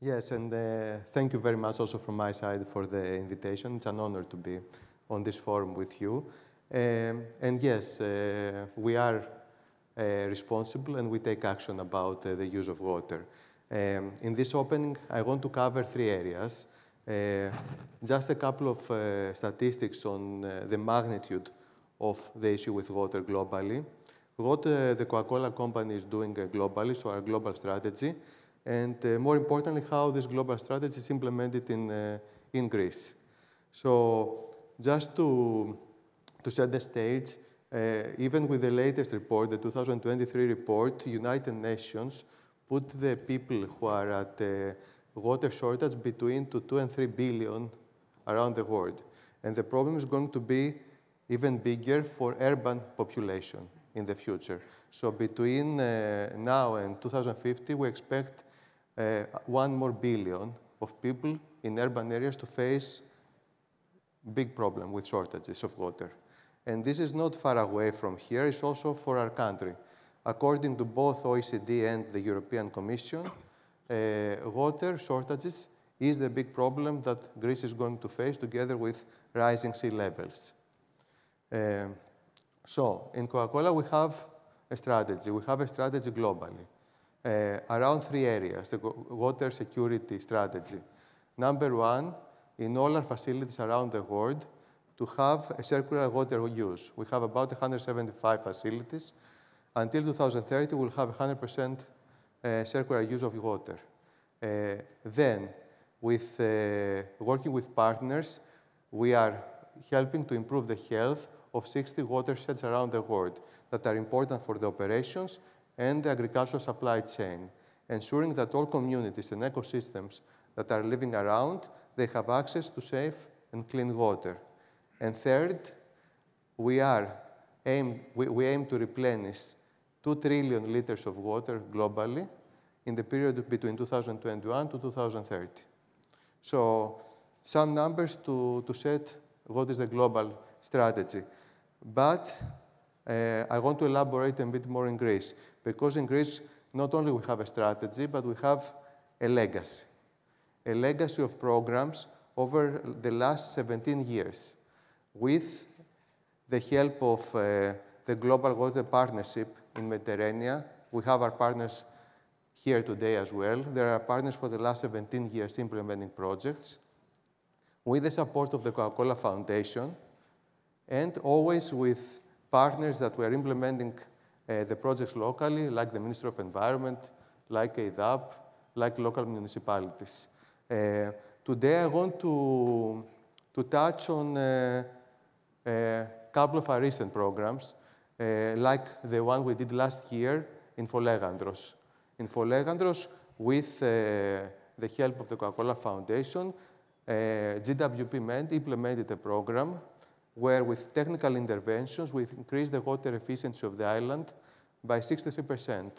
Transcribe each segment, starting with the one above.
Yes, and uh, thank you very much also from my side for the invitation. It's an honor to be on this forum with you. Um, and yes, uh, we are uh, responsible and we take action about uh, the use of water. Um, in this opening, I want to cover three areas. Uh, just a couple of uh, statistics on the magnitude of the issue with water globally, what the Coca-Cola company is doing globally, so our global strategy, and uh, more importantly, how this global strategy is implemented in, uh, in Greece. So just to, to set the stage, uh, even with the latest report, the 2023 report, United Nations put the people who are at water shortage between 2 and 3 billion around the world. And the problem is going to be even bigger for urban population in the future. So between uh, now and 2050, we expect uh, one more billion of people in urban areas to face big problem with shortages of water. And this is not far away from here. It's also for our country. According to both OECD and the European Commission, uh, water shortages is the big problem that Greece is going to face together with rising sea levels. Um, so in Coca-Cola, we have a strategy. We have a strategy globally. Uh, around three areas, the water security strategy. Number one, in all our facilities around the world, to have a circular water use. We have about 175 facilities. Until 2030, we'll have 100% uh, circular use of water. Uh, then, with uh, working with partners, we are helping to improve the health of 60 watersheds around the world that are important for the operations and the agricultural supply chain, ensuring that all communities and ecosystems that are living around, they have access to safe and clean water. And third, we, are aim, we, we aim to replenish 2 trillion liters of water globally in the period between 2021 to 2030. So some numbers to, to set what is the global strategy. But uh, I want to elaborate a bit more in Greece, because in Greece, not only we have a strategy, but we have a legacy, a legacy of programs over the last 17 years with the help of uh, the Global Water Partnership in Mediterranean. We have our partners here today as well. There are partners for the last 17 years implementing projects with the support of the Coca-Cola Foundation and always with partners that were implementing uh, the projects locally, like the Ministry of Environment, like ADAP, like local municipalities. Uh, today, I want to, to touch on a uh, uh, couple of our recent programs, uh, like the one we did last year in Folegandros. In Folegandros, with the help of the Coca-Cola Foundation, GWP implemented a program where with technical interventions, we've increased the water efficiency of the island by 63%,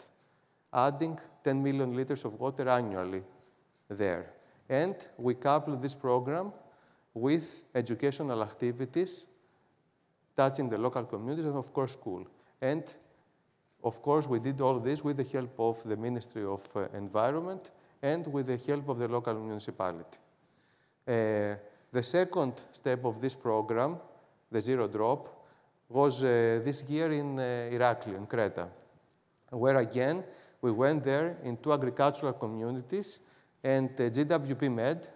adding 10 million liters of water annually there. And we couple this program with educational activities touching the local communities and, of course, school. And, of course, we did all this with the help of the Ministry of uh, Environment and with the help of the local municipality. Uh, the second step of this program the zero drop, was uh, this year in uh, Irakli, in Creta, where again we went there into agricultural communities and uh, GWP Med,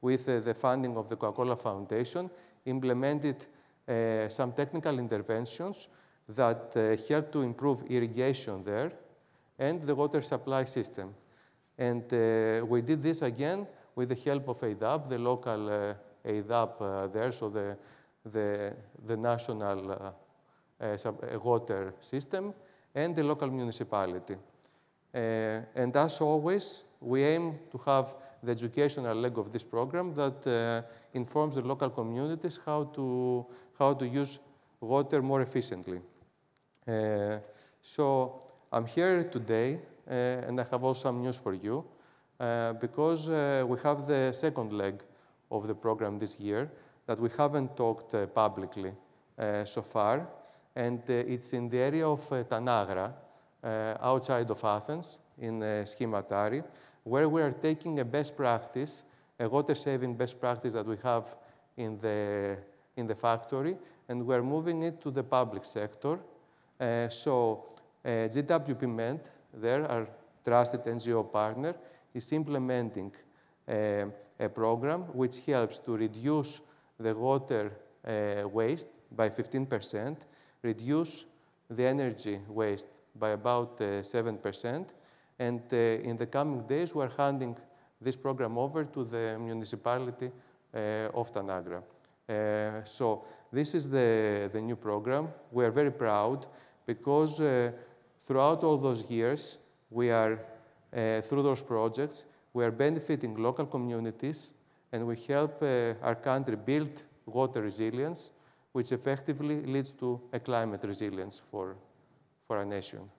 with the funding of the Coca-Cola Foundation, implemented some technical interventions that helped to improve irrigation there and the water supply system. And we did this again with the help of ADAP, the local ADAP there, so the the, the national uh, uh, uh, water system and the local municipality. and as always, we aim to have the educational leg of this program that informs the local communities how to, how to use water more efficiently. so I'm here today uh, and I have also some news for you uh, because uh, we have the second leg of the program this year, that we haven't talked uh, publicly uh, so far, and uh, it's in the area of Tanagra, outside of Athens, in Schematari, where we are taking a best practice, a water-saving best practice that we have in the, in the factory, and we're moving it to the public sector. Uh, so uh, GWP Ment, there, our trusted NGO partner, is implementing uh, a program which helps to reduce the water uh, waste by 15%, reduce the energy waste by about 7%, uh, and uh, in the coming days, we are handing this program over to the municipality of Tanagra. so this is the, the new program. We are very proud because throughout all those years, we are, uh, through those projects, we are benefiting local communities and we help uh, our country build water resilience, which effectively leads to a climate resilience for, for our nation.